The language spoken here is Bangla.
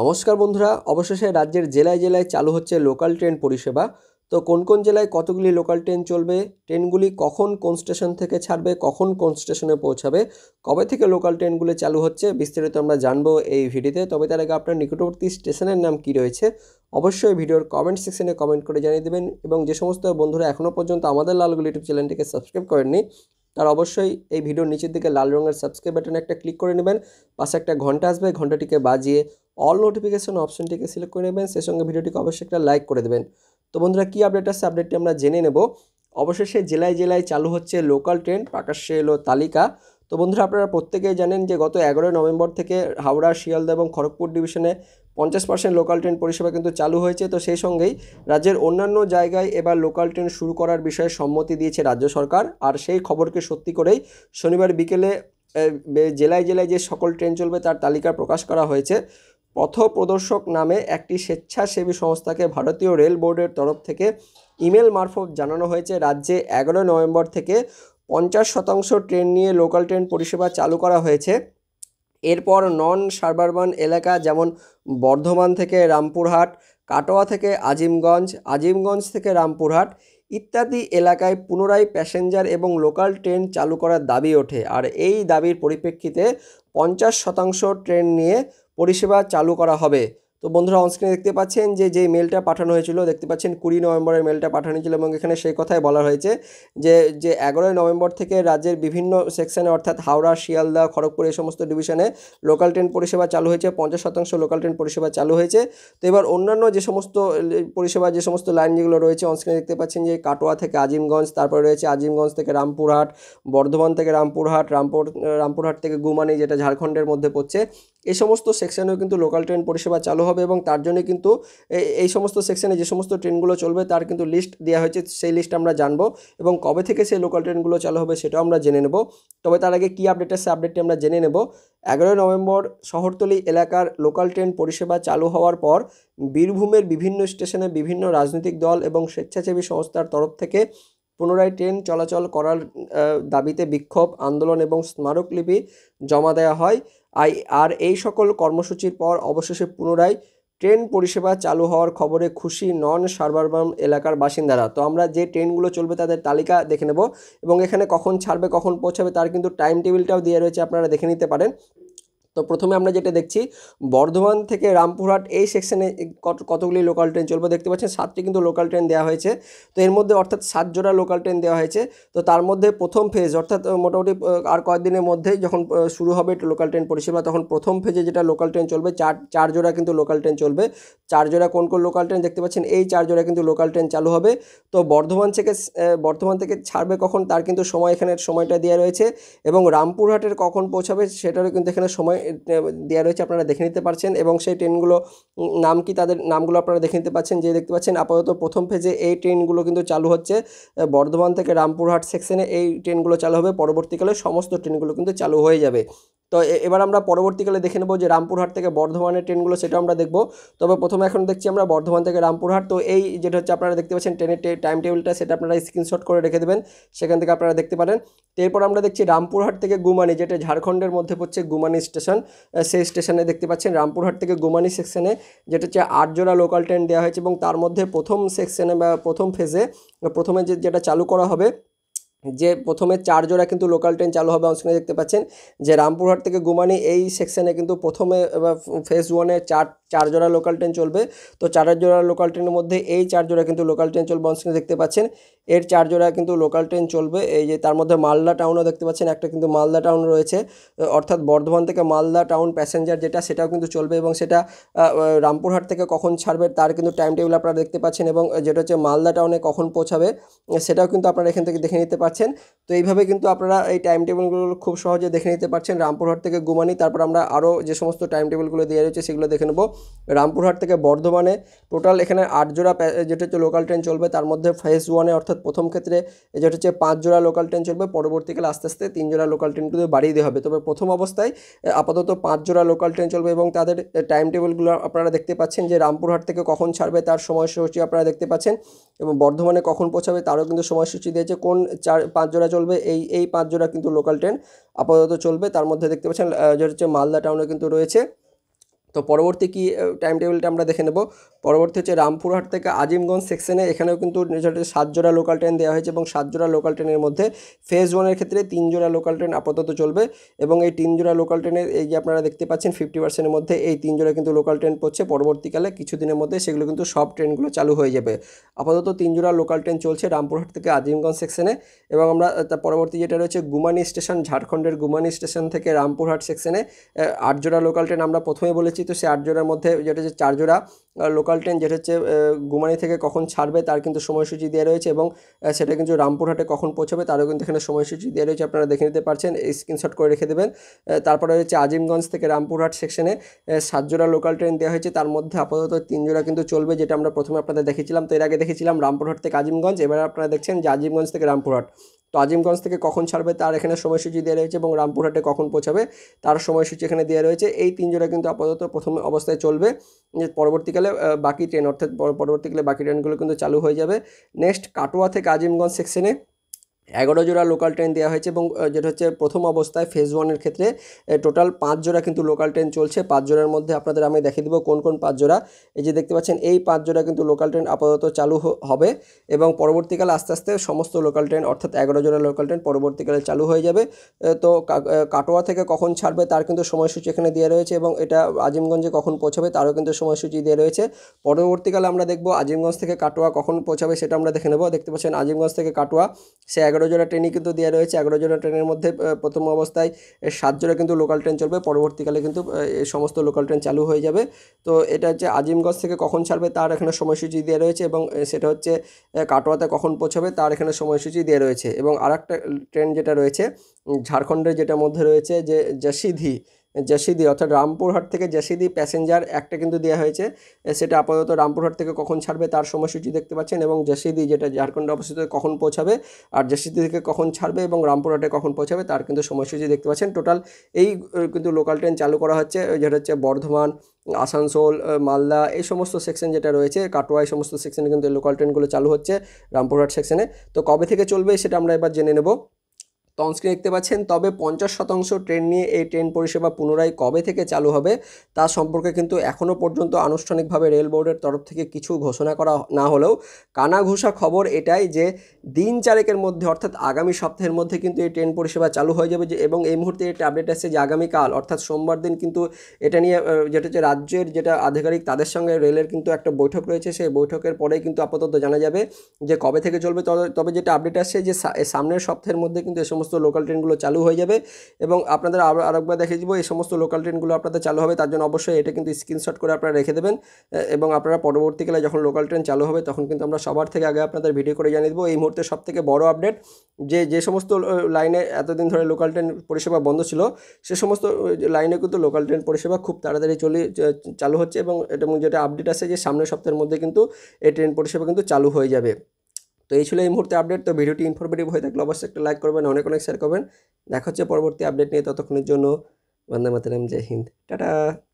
নমস্কার বন্ধুরা অবশেষে রাজ্যের জেলায় জেলায় চালু হচ্ছে লোকাল ট্রেন পরিষেবা তো কোন কোন জেলায় কতগুলি লোকাল ট্রেন চলবে ট্রেনগুলি কখন কোন স্টেশন থেকে ছাড়বে কখন কোন স্টেশনে পৌঁছাবে কবে থেকে লোকাল ট্রেনগুলি চালু হচ্ছে বিস্তারিত আমরা জানবো এই ভিডিওতে তবে তার আগে আপনার নিকটবর্তী স্টেশনের নাম কি রয়েছে অবশ্যই ভিডিওর কমেন্ট সেকশনে কমেন্ট করে জানিয়ে দেবেন এবং যে সমস্ত বন্ধুরা এখনও পর্যন্ত আমাদের লালগুলি ইউটিউব চ্যানেলটিকে সাবস্ক্রাইব করেননি তার অবশ্যই এই ভিডিওর নিচের দিকে লাল রঙের সাবস্ক্রাইব বাটনে একটা ক্লিক করে নেবেন পাশে একটা ঘন্টা আসবে ঘন্টাটিকে বাজিয়ে অল নোটিফিকেশন অপশনটিকে সিলেক্ট করে নেবেন সেই সঙ্গে ভিডিওটিকে অবশ্যই একটা লাইক করে দেবেন তো বন্ধুরা কী আপডেট আছে আপডেটটি আমরা জেনে নেব অবশেষে জেলায় জেলায় চালু হচ্ছে লোকাল ট্রেন প্রকাশ্যে এলো তালিকা তো বন্ধুরা আপনারা প্রত্যেকেই জানেন যে গত এগারোই নভেম্বর থেকে হাওড়া শিয়ালদা এবং খড়গপুর ডিভিশনে পঞ্চাশ পার্সেন্ট লোকাল ট্রেন পরিষেবা কিন্তু চালু হয়েছে তো সেই সঙ্গেই রাজ্যের অন্যান্য জায়গায় এবার লোকাল ট্রেন শুরু করার বিষয়ে সম্মতি দিয়েছে রাজ্য সরকার আর সেই খবরকে সত্যি করেই শনিবার বিকেলে জেলায় জেলায় যে সকল ট্রেন চলবে তার তালিকা প্রকাশ করা হয়েছে পথ প্রদর্শক নামে একটি স্বেচ্ছাসেবী সংস্থাকে ভারতীয় রেল বোর্ডের তরফ থেকে ইমেল মারফত জানানো হয়েছে রাজ্যে এগারো নভেম্বর থেকে পঞ্চাশ শতাংশ ট্রেন নিয়ে লোকাল ট্রেন পরিষেবা চালু করা হয়েছে এরপর নন সার্বারবান এলাকা যেমন বর্ধমান থেকে রামপুরহাট কাটোয়া থেকে আজিমগঞ্জ আজিমগঞ্জ থেকে রামপুরহাট ইত্যাদি এলাকায় পুনরায় প্যাসেঞ্জার এবং লোকাল ট্রেন চালু করার দাবি ওঠে আর এই দাবির পরিপ্রেক্ষিতে পঞ্চাশ শতাংশ ট্রেন নিয়ে পরিষেবা চালু করা হবে তো বন্ধুরা অনস্ক্রিনে দেখতে পাচ্ছেন যে যে মেলটা পাঠানো হয়েছিল দেখতে পাচ্ছেন কুড়ি নভেম্বরের মেলটা পাঠানো হয়েছিল এবং এখানে সেই কথাই বলা হয়েছে যে যে এগারোই নভেম্বর থেকে রাজ্যের বিভিন্ন সেকশানে অর্থাৎ হাওড়া শিয়ালদা খড়গপুর এই সমস্ত ডিভিশনে লোকাল ট্রেন পরিষেবা চালু হয়েছে পঞ্চাশ শতাংশ লোকাল ট্রেন পরিষেবা চালু হয়েছে তো এবার অন্যান্য যে সমস্ত পরিষেবা যে সমস্ত লাইন যেগুলো রয়েছে অনস্ক্রিনে দেখতে পাচ্ছেন যে কাটোয়া থেকে আজিমগঞ্জ তারপরে রয়েছে আজিমগঞ্জ থেকে রামপুরহাট বর্ধমান থেকে রামপুরহাট রামপুর রামপুরহাট থেকে গুমানি যেটা ঝাড়খণ্ডের মধ্যে পড়ছে এই সমস্ত সেকশানেও কিন্তু লোকাল ট্রেন পরিষেবা চালু হবে এবং তার জন্য কিন্তু এই সমস্ত সেকশানে যে সমস্ত ট্রেনগুলো চলবে তার কিন্তু লিস্ট দেওয়া হয়েছে সেই লিস্ট আমরা জানবো এবং কবে থেকে সেই লোকাল ট্রেনগুলো চালু হবে সেটাও আমরা জেনে নেব তবে তার আগে কী আপডেট আছে আপডেটটি আমরা জেনে নেব এগারোই নভেম্বর শহরতলি এলাকার লোকাল ট্রেন পরিষেবা চালু হওয়ার পর বীরভূমের বিভিন্ন স্টেশনে বিভিন্ন রাজনৈতিক দল এবং স্বেচ্ছাসেবী সংস্থার তরফ থেকে পুনরায় ট্রেন চলাচল করার দাবিতে বিক্ষোভ আন্দোলন এবং স্মারকলিপি জমা দেওয়া হয় আই আর এই সকল কর্মসূচির পর অবশেষে পুনরায় ট্রেন পরিষেবা চালু হওয়ার খবরে খুশি নন সার্বারবাম এলাকার বাসিন্দারা তো আমরা যে ট্রেনগুলো চলবে তাদের তালিকা দেখে নেব এবং এখানে কখন ছাড়বে কখন পৌঁছাবে তার কিন্তু টাইম টেবিলটাও দিয়ে রয়েছে আপনারা দেখে নিতে পারেন তো প্রথমে আমরা যেটা দেখছি বর্ধমান থেকে রামপুরহাট এই সেকশনে কত কতগুলি লোকাল ট্রেন চলবে দেখতে পাচ্ছেন সাতটি কিন্তু লোকাল ট্রেন দেওয়া হয়েছে তো এর মধ্যে অর্থাৎ সাত জোড়া লোকাল ট্রেন দেওয়া হয়েছে তো তার মধ্যে প্রথম ফেজ অর্থাৎ মোটামুটি আর কয়েকদিনের মধ্যেই যখন শুরু হবে লোকাল ট্রেন পরিষেবা তখন প্রথম ফেজে যেটা লোকাল ট্রেন চলবে চার চার জোড়া কিন্তু লোকাল ট্রেন চলবে চার জোড়া কোন কোন লোকাল ট্রেন দেখতে পাচ্ছেন এই চার জোড়া কিন্তু লোকাল ট্রেন চালু হবে তো বর্ধমান থেকে বর্ধমান থেকে ছাড়বে কখন তার কিন্তু সময় এখানে সময়টা দেওয়া রয়েছে এবং রামপুরহাটের কখন পৌঁছাবে সেটারও কিন্তু এখানে সময় দেওয়া রয়েছে আপনারা দেখে নিতে পারছেন এবং সেই ট্রেনগুলো নাম কি তাদের নামগুলো আপনারা দেখে নিতে পারছেন যে দেখতে পাচ্ছেন আপাতত প্রথম ফেজে এই ট্রেনগুলো কিন্তু চালু হচ্ছে বর্ধমান থেকে রামপুরহাট সেকশনে এই ট্রেনগুলো চালু হবে পরবর্তীকালে সমস্ত ট্রেনগুলো কিন্তু চালু হয়ে যাবে তো এবার আমরা পরবর্তীকালে দেখে নেবো যে রামপুরহাট থেকে বর্ধমানের ট্রেনগুলো সেটা আমরা দেখবো তবে প্রথমে এখন দেখছি আমরা বর্ধমান থেকে রামপুরহাট তো এই যেটা হচ্ছে আপনারা দেখতে পাচ্ছেন ট্রেনের টাইম টেবিলটা সেটা আপনারা স্ক্রিনশট করে রেখে দেবেন সেখান থেকে আপনারা দেখতে পারেন এরপর আমরা দেখছি রামপুরহাট থেকে গুমানি যেটা ঝাড়খণ্ডের মধ্যে পড়ছে গুমানি স্টেশন সেই স্টেশনে দেখতে পাচ্ছেন রামপুরহাট থেকে গুমানি সেকশনে যেটা হচ্ছে আটজোড়া লোকাল ট্রেন দেওয়া হয়েছে এবং তার মধ্যে প্রথম সেকশনে বা প্রথম ফেজে প্রথমে যেটা চালু করা হবে যে প্রথমে চার জোড়া কিন্তু লোকাল ট্রেন চালু হবে আমার দেখতে পাচ্ছেন যে রামপুরহাট থেকে গুমানি এই সেকশানে কিন্তু প্রথমে ফেজ ওয়ানে চার চার জোড়া লোকাল ট্রেন চলবে তো চার জোড়া লোকাল ট্রেনের মধ্যে এই চার জোড়া কিন্তু লোকাল ট্রেন চলবে আমার দেখতে পাচ্ছেন এর চার জোড়া কিন্তু লোকাল ট্রেন চলবে এই যে তার মধ্যে মালদা টাউনও দেখতে পাচ্ছেন একটা কিন্তু মালদা টাউন রয়েছে অর্থাৎ বর্ধমান থেকে মালদা টাউন প্যাসেঞ্জার যেটা সেটাও কিন্তু চলবে এবং সেটা রামপুরহাট থেকে কখন ছাড়বে তার কিন্তু টাইম টেবিল আপনারা দেখতে পাচ্ছেন এবং যেটা হচ্ছে মালদা টাউনে কখন পৌঁছাবে সেটাও কিন্তু আপনারা এখান থেকে দেখে নিতে পারছেন পাচ্ছেন তো এইভাবে কিন্তু আপনারা এই টাইম টেবিলগুলো খুব সহজে দেখে নিতে পারছেন রামপুরহাট থেকে গুমানি তারপর আমরা আরও যে সমস্ত টাইম টেবিলগুলো দেওয়া রয়েছে সেগুলো দেখে নেব রামপুরহাট থেকে বর্ধমানে টোটাল এখানে আট জোড়া যেটা হচ্ছে লোকাল ট্রেন চলবে তার মধ্যে ফেস ওয়ানে অর্থাৎ প্রথম ক্ষেত্রে যেটা হচ্ছে পাঁচ জোড়া লোকাল ট্রেন চলবে পরবর্তীকালে আস্তে আস্তে তিন জোড়া লোকাল ট্রেনগুলো বাড়িয়ে দেওয়া হবে তবে প্রথম অবস্থায় আপাতত পাঁচ জোড়া লোকাল ট্রেন চলবে এবং তাদের টাইম টেবিলগুলো আপনারা দেখতে পাচ্ছেন যে রামপুরহাট থেকে কখন ছাড়বে তার সময়সূচি আপনারা দেখতে পাচ্ছেন এবং বর্ধমানে কখন পৌঁছাবে তারও কিন্তু সময়সূচি দিয়েছে কোন চার পাঁচ জোড়া চলবে এই এই পাঁচ জোড়া কিন্তু লোকাল ট্রেন আপাতত চলবে তার মধ্যে দেখতে পাচ্ছেন যেটা হচ্ছে মালদা টাউনে কিন্তু রয়েছে তো পরবর্তী কি টাইম টেবিলটা আমরা দেখে নেব পরবর্তী হচ্ছে রামপুরহাট থেকে আজিমগঞ্জ সেকশনে এখানেও কিন্তু সাতজোড়া সাত জোড়া লোকাল ট্রেন দেওয়া হয়েছে এবং সাত জোড়া লোকাল ট্রেনের মধ্যে ফেজ ওয়ানের ক্ষেত্রে তিন জোড়া লোকাল ট্রেন আপাতত চলবে এবং এই তিন জোড়া লোকাল ট্রেনের এই যে আপনারা দেখতে পাচ্ছেন ফিফটি পার্সেন্টের মধ্যে এই তিন জোড়া কিন্তু লোকাল ট্রেন পড়ছে পরবর্তীকালে কিছুদিনের মধ্যে সেগুলো কিন্তু সব ট্রেনগুলো চালু হয়ে যাবে আপাতত তিন জোড়া লোকাল ট্রেন চলছে রামপুরহাট থেকে আজিমগঞ্জ সেকশনে এবং আমরা তার পরবর্তী যেটা রয়েছে গুমানি স্টেশন ঝাড়খণ্ডের গুমানি স্টেশন থেকে রামপুরহাট সেকশনে আট জোড়া লোকাল ট্রেন আমরা প্রথমে বলেছি তো সেই আট জোড়ার মধ্যে যেটা হচ্ছে চার জোড়া লোকাল ট্রেন যেটা হচ্ছে গুমানি থেকে কখন ছাড়বে তার কিন্তু সময়সূচি দেওয়া রয়েছে এবং সেটা কিন্তু রামপুরহাটে কখন পৌঁছবে তারও কিন্তু এখানে সময়সূচি দেওয়া রয়েছে আপনারা দেখে নিতে পারছেন স্ক্রিনশট করে রেখে দেবেন তারপরে রয়েছে আজিমগঞ্জ থেকে রামপুরহাট সেকশনে সাতজোড়া লোকাল ট্রেন দেওয়া হয়েছে তার মধ্যে আপাতত তিনজোড়া কিন্তু চলবে যেটা আমরা প্রথমে আপনাদের দেখেছিলাম তো এর আগে দেখেছিলাম রামপুরহাট থেকে আজিমগঞ্জ এবার আপনারা দেখছেন যে আজিমগঞ্জ থেকে রামপুরহাট তো আজিমগঞ্জ থেকে কখন ছাড়বে তার এখানে সময়সূচি দেওয়া রয়েছে এবং রামপুরহাটে কখন পৌঁছাবে তার সময়সূচি এখানে দেওয়া রয়েছে এই তিনজোড়া কিন্তু আপাতত প্রথম অবস্থায় চলবে পরবর্তীকালে বাকি ট্রেন অর্থাৎ পরবর্তীকালে বাকি ট্রেনগুলো কিন্তু চালু হয়ে যাবে নেক্সট কাটোয়া থেকে আজিমগঞ্জ সেকশনে এগারো জোড়া লোকাল ট্রেন দেওয়া হয়েছে এবং যেটা হচ্ছে প্রথম অবস্থায় ফেজ ওয়ানের ক্ষেত্রে টোটাল পাঁচ জোড়া কিন্তু লোকাল ট্রেন চলছে পাঁচ জোড়ার মধ্যে আপনাদের আমি দেখিয়ে দেবো কোন কোন পাঁচ জোড়া এই যে দেখতে পাচ্ছেন এই পাঁচ জোড়া কিন্তু লোকাল ট্রেন আপাতত চালু হবে এবং পরবর্তীকালে আস্তে আস্তে সমস্ত লোকাল ট্রেন অর্থাৎ এগারো জোড়া লোকাল ট্রেন পরবর্তীকালে চালু হয়ে যাবে তো কাটোয়া থেকে কখন ছাড়বে তার কিন্তু সময়সূচি এখানে দেওয়া রয়েছে এবং এটা আজিমগঞ্জে কখন পৌঁছাবে তারও কিন্তু সময়সূচি দেওয়া রয়েছে পরবর্তীকালে আমরা দেখব আজিমগঞ্জ থেকে কাটোয়া কখন পৌঁছাবে সেটা আমরা দেখে নেব দেখতে পাচ্ছেন আজিমগঞ্জ থেকে কাটোয়া সে এগারো জোড়া ট্রেনই কিন্তু দেওয়া রয়েছে এগারো জোড়া ট্রেনের মধ্যে প্রথম অবস্থায় সাত জোড়া কিন্তু লোকাল ট্রেন চলবে পরবর্তীকালে কিন্তু সমস্ত লোকাল ট্রেন চালু হয়ে যাবে তো এটা হচ্ছে আজিমগঞ্জ থেকে কখন ছাড়বে তার এখানে সময়সূচি দেওয়া রয়েছে এবং সেটা হচ্ছে কাটোয়াতে কখন পৌঁছাবে তার এখানে সময়সূচি দেওয়া রয়েছে এবং আর ট্রেন যেটা রয়েছে ঝাড়খণ্ডের যেটা মধ্যে রয়েছে যে জাসিধি জেসিদি অর্থাৎ রামপুরহাট থেকে জেসিদি প্যাসেঞ্জার একটা কিন্তু দেওয়া হয়েছে সেটা আপাতত রামপুরহাট থেকে কখন ছাড়বে তার সময়সূচি দেখতে পাচ্ছেন এবং জেসিদি যেটা ঝাড়খণ্ডে অবস্থিত কখন পৌঁছাবে আর জেসিদি থেকে কখন ছাড়বে এবং রামপুরহাটে কখন পৌঁছাবে তার কিন্তু সময়সূচি দেখতে পাচ্ছেন টোটাল এই কিন্তু লোকাল ট্রেন চালু করা হচ্ছে যেটা হচ্ছে বর্ধমান আসানসোল মালদা এই সমস্ত সেকশন যেটা রয়েছে কাটোয়া এই সমস্ত সেকশনে কিন্তু লোকাল ট্রেনগুলো চালু হচ্ছে রামপুরহাট সেকশনে তো কবে থেকে চলবে সেটা আমরা এবার জেনে নেব তখন দেখতে পাচ্ছেন তবে পঞ্চাশ শতাংশ ট্রেন নিয়ে এই ট্রেন পরিষেবা পুনরায় কবে থেকে চালু হবে তা সম্পর্কে কিন্তু এখনও পর্যন্ত আনুষ্ঠানিকভাবে রেল বোর্ডের তরফ থেকে কিছু ঘোষণা করা না হলেও কানাঘুষা খবর এটাই যে দিন চারেকের মধ্যে অর্থাৎ আগামী সপ্তাহের মধ্যে কিন্তু এই ট্রেন পরিষেবা চালু হয়ে যাবে যে এবং এই মুহূর্তে এটা আপডেট আসছে যে আগামীকাল অর্থাৎ সোমবার দিন কিন্তু এটা নিয়ে যেটা হচ্ছে রাজ্যের যেটা আধিকারিক তাদের সঙ্গে রেলের কিন্তু একটা বৈঠক রয়েছে সেই বৈঠকের পরেই কিন্তু আপাতত জানা যাবে যে কবে থেকে চলবে তবে যেটা আপডেট আসছে যে সামনের সপ্তাহের মধ্যে কিন্তু এ সমস্ত সমস্ত লোকাল ট্রেনগুলো চালু হয়ে যাবে এবং আপনাদের আরেকবার দেখে দিব এই সমস্ত লোকাল ট্রেনগুলো আপনাদের চালু হবে তার জন্য অবশ্যই এটা কিন্তু স্ক্রিনশট করে আপনারা রেখে দেবেন এবং আপনারা পরবর্তীকালে যখন লোকাল ট্রেন চালু হবে তখন কিন্তু আমরা সবার থেকে আগে আপনাদের ভিডিও করে জানিয়ে দেবো এই মুহূর্তে সবথেকে বড় আপডেট যে যে সমস্ত লাইনে এতদিন ধরে লোকাল ট্রেন পরিষেবা বন্ধ ছিল সে সমস্ত লাইনে কিন্তু লোকাল ট্রেন পরিষেবা খুব তাড়াতাড়ি চলে চালু হচ্ছে এবং এটা যেটা আপডেট আছে যে সামনের সপ্তাহের মধ্যে কিন্তু এই ট্রেন পরিষেবা কিন্তু চালু হয়ে যাবে তো এই ছিল এই মুহূর্তে আপডেট তো ভিডিওটি ইনফরমেটিভ হয়ে থাকলে অবশ্যই একটা লাইক করবেন অনেক অনেক শেয়ার করবেন দেখা হচ্ছে পরবর্তী আপডেট নিয়ে ততক্ষণের জন্য বন্দে মাতারাম জয় হিন্দ টাটা